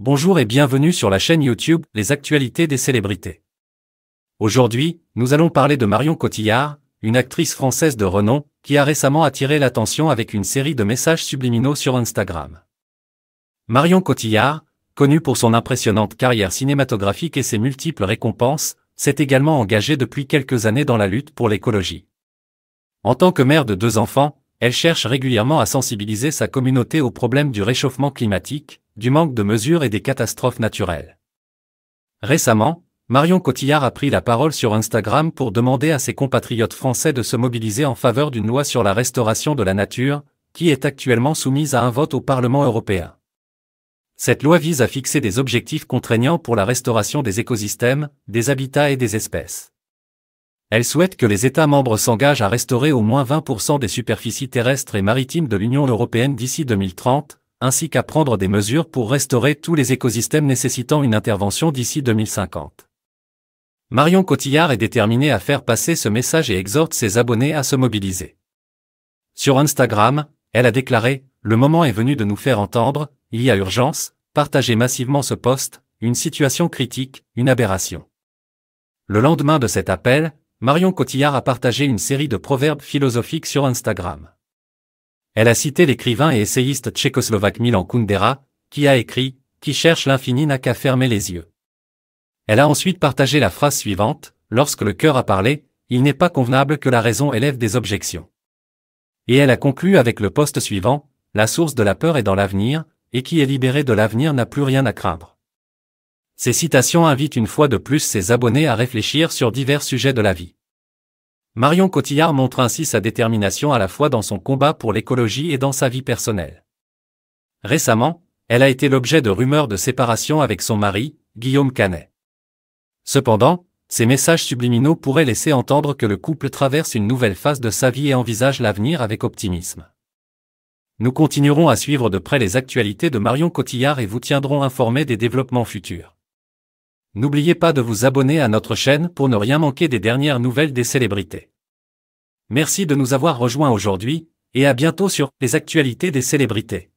Bonjour et bienvenue sur la chaîne YouTube Les actualités des célébrités. Aujourd'hui, nous allons parler de Marion Cotillard, une actrice française de renom, qui a récemment attiré l'attention avec une série de messages subliminaux sur Instagram. Marion Cotillard, connue pour son impressionnante carrière cinématographique et ses multiples récompenses, s'est également engagée depuis quelques années dans la lutte pour l'écologie. En tant que mère de deux enfants, elle cherche régulièrement à sensibiliser sa communauté aux problèmes du réchauffement climatique, du manque de mesures et des catastrophes naturelles. Récemment, Marion Cotillard a pris la parole sur Instagram pour demander à ses compatriotes français de se mobiliser en faveur d'une loi sur la restauration de la nature, qui est actuellement soumise à un vote au Parlement européen. Cette loi vise à fixer des objectifs contraignants pour la restauration des écosystèmes, des habitats et des espèces. Elle souhaite que les États membres s'engagent à restaurer au moins 20% des superficies terrestres et maritimes de l'Union européenne d'ici 2030, ainsi qu'à prendre des mesures pour restaurer tous les écosystèmes nécessitant une intervention d'ici 2050. Marion Cotillard est déterminée à faire passer ce message et exhorte ses abonnés à se mobiliser. Sur Instagram, elle a déclaré Le moment est venu de nous faire entendre, il y a urgence, partagez massivement ce poste, une situation critique, une aberration. Le lendemain de cet appel, Marion Cotillard a partagé une série de proverbes philosophiques sur Instagram. Elle a cité l'écrivain et essayiste tchécoslovaque Milan Kundera, qui a écrit Qui cherche l'infini n'a qu'à fermer les yeux. Elle a ensuite partagé la phrase suivante Lorsque le cœur a parlé, il n'est pas convenable que la raison élève des objections. Et elle a conclu avec le poste suivant La source de la peur est dans l'avenir, et qui est libéré de l'avenir n'a plus rien à craindre. Ces citations invitent une fois de plus ses abonnés à réfléchir sur divers sujets de la vie. Marion Cotillard montre ainsi sa détermination à la fois dans son combat pour l'écologie et dans sa vie personnelle. Récemment, elle a été l'objet de rumeurs de séparation avec son mari, Guillaume Canet. Cependant, ces messages subliminaux pourraient laisser entendre que le couple traverse une nouvelle phase de sa vie et envisage l'avenir avec optimisme. Nous continuerons à suivre de près les actualités de Marion Cotillard et vous tiendrons informés des développements futurs. N'oubliez pas de vous abonner à notre chaîne pour ne rien manquer des dernières nouvelles des célébrités. Merci de nous avoir rejoints aujourd'hui, et à bientôt sur les actualités des célébrités.